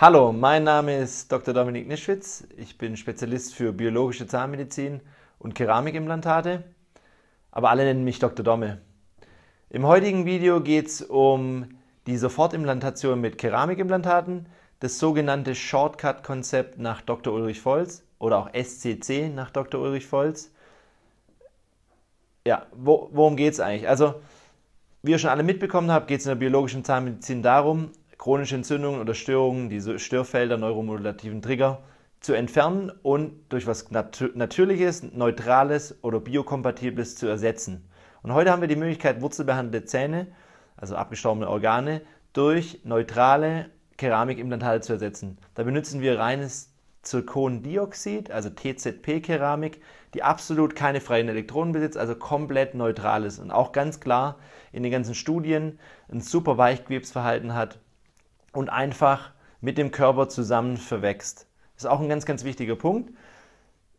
Hallo, mein Name ist Dr. Dominik Nischwitz. Ich bin Spezialist für biologische Zahnmedizin und Keramikimplantate, aber alle nennen mich Dr. Domme. Im heutigen Video geht es um die Sofortimplantation mit Keramikimplantaten, das sogenannte Shortcut-Konzept nach Dr. Ulrich Volz oder auch SCC nach Dr. Ulrich Volz. Ja, worum geht es eigentlich? Also, wie ihr schon alle mitbekommen habt, geht es in der biologischen Zahnmedizin darum, chronische Entzündungen oder Störungen, diese Störfelder, neuromodulativen Trigger zu entfernen und durch was Nat Natürliches, Neutrales oder Biokompatibles zu ersetzen. Und heute haben wir die Möglichkeit, wurzelbehandelte Zähne, also abgestorbene Organe, durch neutrale Keramikimplantate zu ersetzen. Da benutzen wir reines Zirkondioxid, also TZP-Keramik, die absolut keine freien Elektronen besitzt, also komplett neutral ist und auch ganz klar in den ganzen Studien ein super Weichgewebsverhalten hat und einfach mit dem Körper zusammen verwächst. Das ist auch ein ganz, ganz wichtiger Punkt.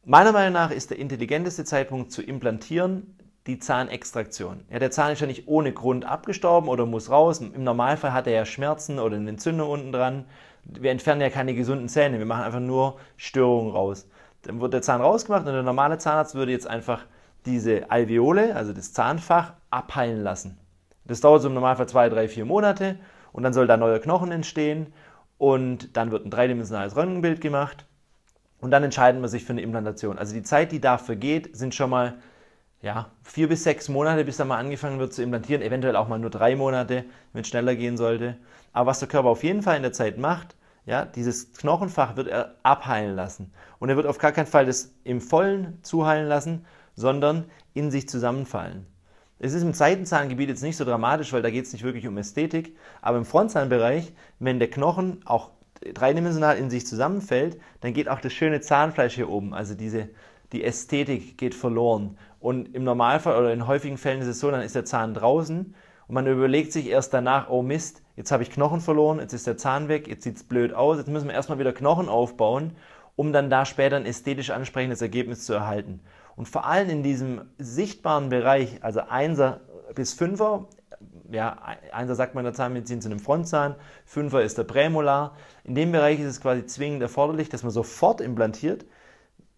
Meiner Meinung nach ist der intelligenteste Zeitpunkt zu implantieren die Zahnextraktion. Ja, der Zahn ist ja nicht ohne Grund abgestorben oder muss raus. Im Normalfall hat er ja Schmerzen oder eine Entzündung unten dran. Wir entfernen ja keine gesunden Zähne, wir machen einfach nur Störungen raus. Dann wird der Zahn rausgemacht und der normale Zahnarzt würde jetzt einfach diese Alveole, also das Zahnfach, abheilen lassen. Das dauert so im Normalfall zwei, drei, vier Monate und dann soll da neuer Knochen entstehen und dann wird ein dreidimensionales Röntgenbild gemacht und dann entscheidet man sich für eine Implantation. Also die Zeit, die da vergeht, sind schon mal ja, vier bis sechs Monate, bis da mal angefangen wird zu implantieren, eventuell auch mal nur drei Monate, wenn es schneller gehen sollte. Aber was der Körper auf jeden Fall in der Zeit macht, ja, dieses Knochenfach wird er abheilen lassen. Und er wird auf gar keinen Fall das im Vollen zuheilen lassen, sondern in sich zusammenfallen. Es ist im Seitenzahngebiet jetzt nicht so dramatisch, weil da geht es nicht wirklich um Ästhetik. Aber im Frontzahnbereich, wenn der Knochen auch dreidimensional in sich zusammenfällt, dann geht auch das schöne Zahnfleisch hier oben, also diese, die Ästhetik geht verloren. Und im Normalfall oder in häufigen Fällen ist es so, dann ist der Zahn draußen und man überlegt sich erst danach, oh Mist, jetzt habe ich Knochen verloren, jetzt ist der Zahn weg, jetzt sieht es blöd aus, jetzt müssen wir erstmal wieder Knochen aufbauen, um dann da später ein ästhetisch ansprechendes Ergebnis zu erhalten. Und vor allem in diesem sichtbaren Bereich, also 1er bis 5er, ja, 1er sagt man in der Zahnmedizin zu einem Frontzahn, 5er ist der Prämolar. In dem Bereich ist es quasi zwingend erforderlich, dass man sofort implantiert.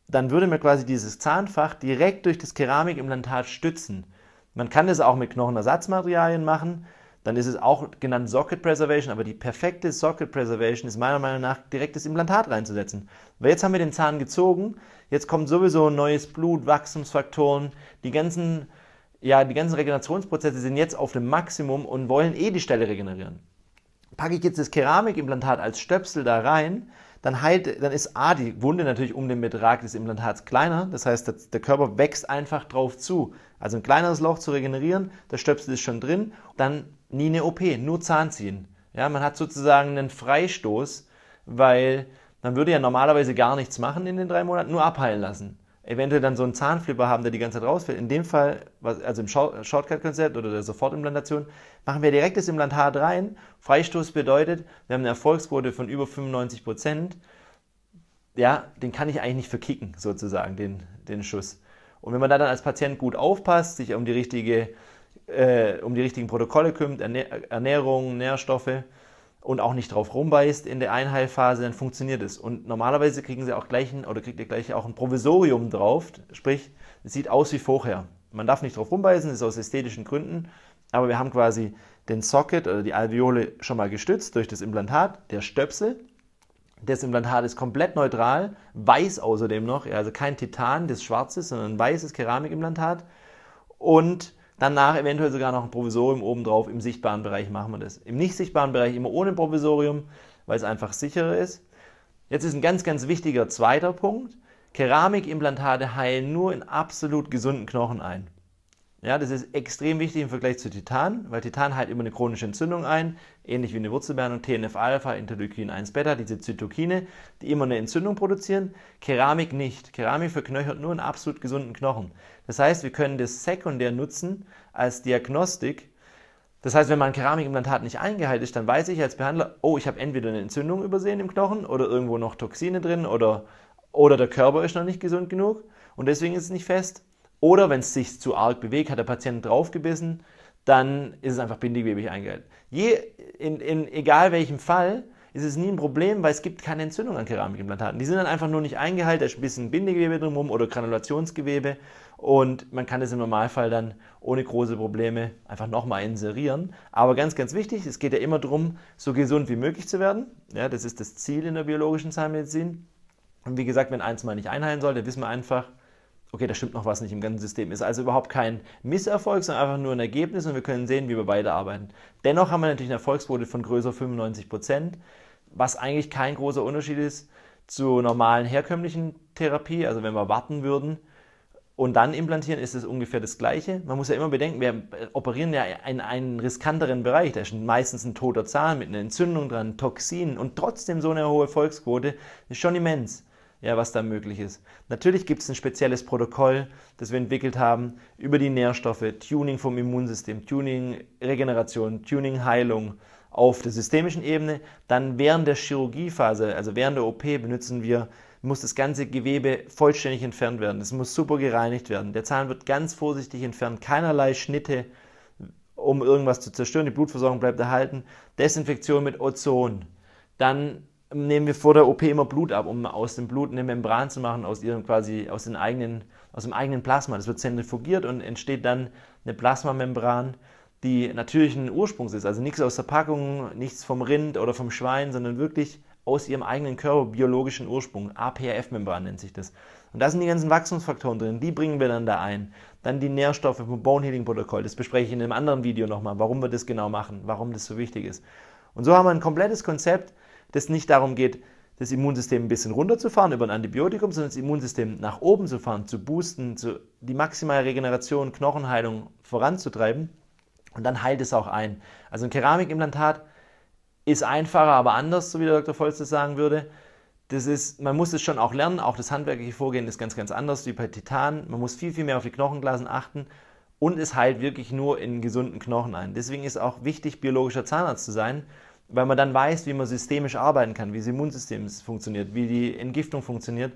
Dann würde man quasi dieses Zahnfach direkt durch das Keramikimplantat stützen. Man kann das auch mit Knochenersatzmaterialien machen dann ist es auch genannt Socket Preservation, aber die perfekte Socket Preservation ist meiner Meinung nach direkt das Implantat reinzusetzen. Weil jetzt haben wir den Zahn gezogen, jetzt kommt sowieso neues Blut, Wachstumsfaktoren, die ganzen, ja, die ganzen Regenerationsprozesse sind jetzt auf dem Maximum und wollen eh die Stelle regenerieren. Packe ich jetzt das Keramikimplantat als Stöpsel da rein, dann, heilt, dann ist A, die Wunde natürlich um den Betrag des Implantats kleiner. Das heißt, der Körper wächst einfach drauf zu. Also ein kleineres Loch zu regenerieren, der Stöpsel ist schon drin. Dann nie eine OP, nur Zahnziehen. Ja, man hat sozusagen einen Freistoß, weil man würde ja normalerweise gar nichts machen in den drei Monaten, nur abheilen lassen. Eventuell dann so einen Zahnflipper haben, der die ganze Zeit rausfällt. In dem Fall, also im Shortcut-Konzept oder der Sofortimplantation, machen wir direkt das Implantat rein. Freistoß bedeutet, wir haben eine Erfolgsquote von über 95 Prozent. Ja, den kann ich eigentlich nicht verkicken, sozusagen, den, den Schuss. Und wenn man da dann als Patient gut aufpasst, sich um die richtige äh, um die richtigen Protokolle kümmert, Ernährung, Nährstoffe und auch nicht drauf rumbeißt in der Einheilphase, dann funktioniert es. Und normalerweise kriegen sie auch gleich ein, oder kriegt ihr gleich auch ein Provisorium drauf, sprich, es sieht aus wie vorher. Man darf nicht drauf rumbeißen, das ist aus ästhetischen Gründen, aber wir haben quasi den Socket oder die Alveole schon mal gestützt durch das Implantat, der Stöpsel. Das Implantat ist komplett neutral, weiß außerdem noch, also kein Titan, das schwarz ist, sondern ein weißes Keramikimplantat. Und Danach eventuell sogar noch ein Provisorium obendrauf. Im sichtbaren Bereich machen wir das. Im nicht sichtbaren Bereich immer ohne Provisorium, weil es einfach sicherer ist. Jetzt ist ein ganz, ganz wichtiger zweiter Punkt. Keramikimplantate heilen nur in absolut gesunden Knochen ein. Ja, das ist extrem wichtig im Vergleich zu Titan, weil Titan halt immer eine chronische Entzündung ein, ähnlich wie eine Wurzelbehandlung, TNF-Alpha, Interleukin 1-Beta, diese Zytokine, die immer eine Entzündung produzieren. Keramik nicht. Keramik verknöchert nur einen absolut gesunden Knochen. Das heißt, wir können das sekundär nutzen als Diagnostik. Das heißt, wenn mein Keramikimplantat nicht eingehalten ist, dann weiß ich als Behandler, oh, ich habe entweder eine Entzündung übersehen im Knochen oder irgendwo noch Toxine drin oder, oder der Körper ist noch nicht gesund genug und deswegen ist es nicht fest. Oder wenn es sich zu arg bewegt, hat der Patient draufgebissen, dann ist es einfach bindegewebig eingehalten. Je, in, in egal welchem Fall, ist es nie ein Problem, weil es gibt keine Entzündung an Keramikimplantaten. Die sind dann einfach nur nicht eingehalten, da ist ein bisschen Bindegewebe drumherum oder Granulationsgewebe und man kann es im Normalfall dann ohne große Probleme einfach nochmal inserieren. Aber ganz, ganz wichtig, es geht ja immer darum, so gesund wie möglich zu werden. Ja, das ist das Ziel in der biologischen Zahnmedizin. Und wie gesagt, wenn eins mal nicht einheilen sollte, wissen wir einfach, okay, da stimmt noch was nicht im ganzen System. Ist also überhaupt kein Misserfolg, sondern einfach nur ein Ergebnis und wir können sehen, wie wir beide arbeiten. Dennoch haben wir natürlich eine Erfolgsquote von größer 95 Prozent, was eigentlich kein großer Unterschied ist zur normalen herkömmlichen Therapie. Also wenn wir warten würden und dann implantieren, ist es ungefähr das Gleiche. Man muss ja immer bedenken, wir operieren ja in einen riskanteren Bereich. Da ist meistens ein toter Zahn mit einer Entzündung dran, Toxinen und trotzdem so eine hohe Erfolgsquote ist schon immens ja, was da möglich ist. Natürlich gibt es ein spezielles Protokoll, das wir entwickelt haben über die Nährstoffe, Tuning vom Immunsystem, Tuning Regeneration, Tuning Heilung auf der systemischen Ebene. Dann während der Chirurgiephase, also während der OP, benutzen wir, muss das ganze Gewebe vollständig entfernt werden. Es muss super gereinigt werden. Der Zahn wird ganz vorsichtig entfernt, keinerlei Schnitte, um irgendwas zu zerstören. Die Blutversorgung bleibt erhalten. Desinfektion mit Ozon. Dann nehmen wir vor der OP immer Blut ab, um aus dem Blut eine Membran zu machen, aus ihrem quasi, aus, den eigenen, aus dem eigenen Plasma. Das wird zentrifugiert und entsteht dann eine Plasmamembran, die natürlichen Ursprungs ist. Also nichts aus der Packung, nichts vom Rind oder vom Schwein, sondern wirklich aus ihrem eigenen Körper biologischen Ursprung. APRF-Membran nennt sich das. Und da sind die ganzen Wachstumsfaktoren drin, die bringen wir dann da ein. Dann die Nährstoffe vom Bone Healing Protokoll, das bespreche ich in einem anderen Video nochmal, warum wir das genau machen, warum das so wichtig ist. Und so haben wir ein komplettes Konzept, das nicht darum geht, das Immunsystem ein bisschen runterzufahren über ein Antibiotikum, sondern das Immunsystem nach oben zu fahren, zu boosten, zu, die maximale Regeneration, Knochenheilung voranzutreiben und dann heilt es auch ein. Also ein Keramikimplantat ist einfacher, aber anders, so wie der Dr. Volz das sagen würde. Das ist, man muss es schon auch lernen, auch das handwerkliche Vorgehen ist ganz, ganz anders wie bei Titan. Man muss viel, viel mehr auf die Knochenglasen achten und es heilt wirklich nur in gesunden Knochen ein. Deswegen ist auch wichtig, biologischer Zahnarzt zu sein weil man dann weiß, wie man systemisch arbeiten kann, wie das Immunsystem funktioniert, wie die Entgiftung funktioniert.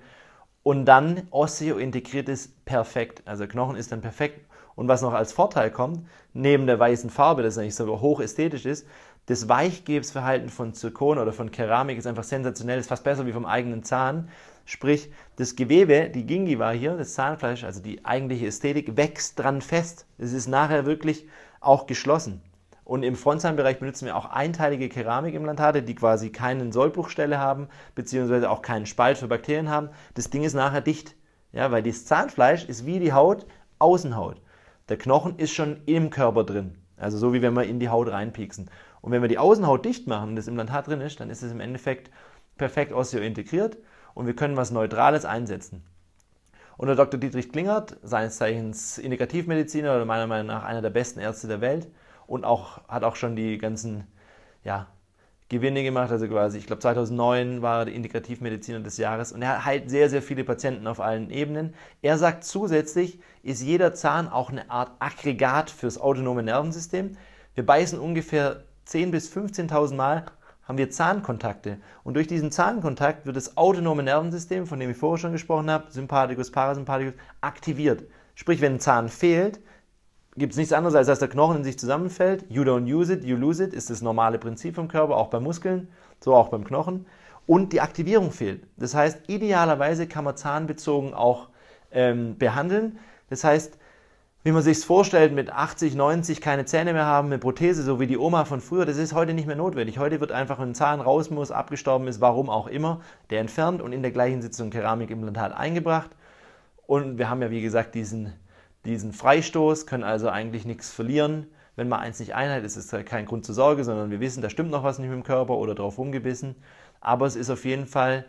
Und dann osseointegriert integriert ist perfekt. Also Knochen ist dann perfekt. Und was noch als Vorteil kommt, neben der weißen Farbe, das eigentlich so hoch ästhetisch ist, das Weichgebsverhalten von Zirkon oder von Keramik ist einfach sensationell, ist fast besser wie vom eigenen Zahn. Sprich, das Gewebe, die Gingiva hier, das Zahnfleisch, also die eigentliche Ästhetik, wächst dran fest. Es ist nachher wirklich auch geschlossen. Und im Frontzahnbereich benutzen wir auch einteilige Keramikimplantate, die quasi keinen Sollbruchstelle haben, beziehungsweise auch keinen Spalt für Bakterien haben. Das Ding ist nachher dicht, ja, weil das Zahnfleisch ist wie die Haut, Außenhaut. Der Knochen ist schon im Körper drin, also so wie wenn wir in die Haut reinpieksen. Und wenn wir die Außenhaut dicht machen und das Implantat drin ist, dann ist es im Endeffekt perfekt osseointegriert und wir können was Neutrales einsetzen. Und der Dr. Dietrich Klingert, seines Zeichens Integrativmediziner oder meiner Meinung nach einer der besten Ärzte der Welt, und auch, hat auch schon die ganzen ja, Gewinne gemacht. Also quasi, ich glaube 2009 war er der Integrativmediziner des Jahres und er heilt halt sehr, sehr viele Patienten auf allen Ebenen. Er sagt zusätzlich, ist jeder Zahn auch eine Art Aggregat für das autonome Nervensystem. Wir beißen ungefähr 10.000 bis 15.000 Mal haben wir Zahnkontakte. Und durch diesen Zahnkontakt wird das autonome Nervensystem, von dem ich vorher schon gesprochen habe, Sympathikus, Parasympathikus, aktiviert. Sprich, wenn ein Zahn fehlt, gibt es nichts anderes, als dass der Knochen in sich zusammenfällt. You don't use it, you lose it ist das normale Prinzip vom Körper, auch bei Muskeln, so auch beim Knochen. Und die Aktivierung fehlt. Das heißt, idealerweise kann man zahnbezogen auch ähm, behandeln. Das heißt, wie man sich es vorstellt, mit 80, 90 keine Zähne mehr haben, eine Prothese, so wie die Oma von früher, das ist heute nicht mehr notwendig. Heute wird einfach, wenn ein Zahn raus muss, abgestorben ist, warum auch immer, der entfernt und in der gleichen Sitzung Keramikimplantat eingebracht. Und wir haben ja, wie gesagt, diesen diesen Freistoß, können also eigentlich nichts verlieren. Wenn man eins nicht einhält, ist es kein Grund zur Sorge, sondern wir wissen, da stimmt noch was nicht mit dem Körper oder drauf rumgebissen. Aber es ist auf jeden Fall,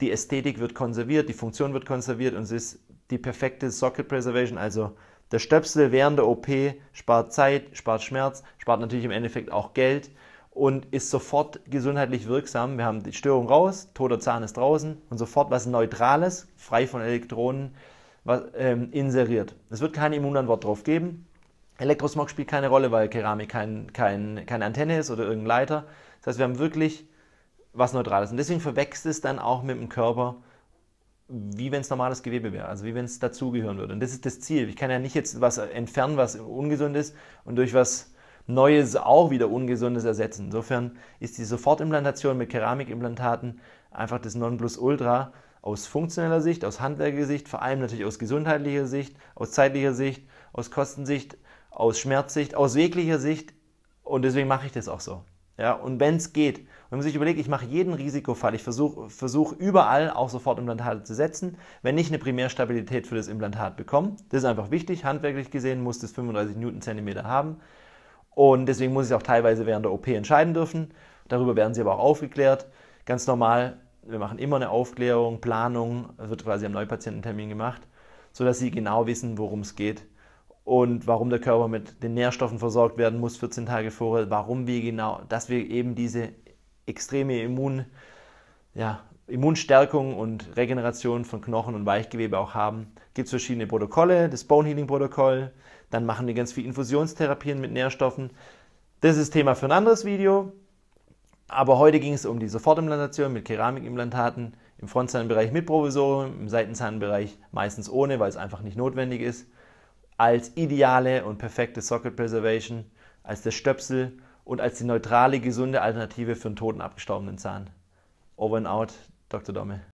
die Ästhetik wird konserviert, die Funktion wird konserviert und es ist die perfekte Socket Preservation, also der Stöpsel während der OP spart Zeit, spart Schmerz, spart natürlich im Endeffekt auch Geld und ist sofort gesundheitlich wirksam. Wir haben die Störung raus, toter Zahn ist draußen und sofort was Neutrales, frei von Elektronen, ähm, inseriert. Es wird keine Immunantwort drauf geben. Elektrosmog spielt keine Rolle, weil Keramik kein, kein, keine Antenne ist oder irgendein Leiter. Das heißt, wir haben wirklich was Neutrales. Und deswegen verwechselt es dann auch mit dem Körper, wie wenn es normales Gewebe wäre, also wie wenn es dazugehören würde. Und das ist das Ziel. Ich kann ja nicht jetzt was entfernen, was ungesund ist und durch was Neues auch wieder Ungesundes ersetzen. Insofern ist die Sofortimplantation mit Keramikimplantaten einfach das Nonplusultra, aus funktioneller Sicht, aus handwerklicher Sicht, vor allem natürlich aus gesundheitlicher Sicht, aus zeitlicher Sicht, aus Kostensicht, aus Schmerzsicht, aus jeglicher Sicht. Und deswegen mache ich das auch so. Ja, und wenn es geht, wenn man sich überlegt, ich mache jeden Risikofall, ich versuche versuch überall auch sofort Implantate zu setzen, wenn ich eine Primärstabilität für das Implantat bekomme. Das ist einfach wichtig, handwerklich gesehen muss das 35 Newton-Zentimeter haben. Und deswegen muss ich es auch teilweise während der OP entscheiden dürfen. Darüber werden sie aber auch aufgeklärt. Ganz normal, wir machen immer eine Aufklärung, Planung, wird quasi am Neupatiententermin gemacht, sodass sie genau wissen, worum es geht und warum der Körper mit den Nährstoffen versorgt werden muss 14 Tage vorher, warum wir genau, dass wir eben diese extreme Immun, ja, Immunstärkung und Regeneration von Knochen und Weichgewebe auch haben. Es Gibt verschiedene Protokolle, das Bone Healing Protokoll, dann machen wir ganz viel Infusionstherapien mit Nährstoffen. Das ist Thema für ein anderes Video. Aber heute ging es um die Sofortimplantation mit Keramikimplantaten, im Frontzahnbereich mit Provisorium, im Seitenzahnbereich meistens ohne, weil es einfach nicht notwendig ist, als ideale und perfekte Socket Preservation, als der Stöpsel und als die neutrale, gesunde Alternative für einen toten, abgestorbenen Zahn. Over and out, Dr. Domme.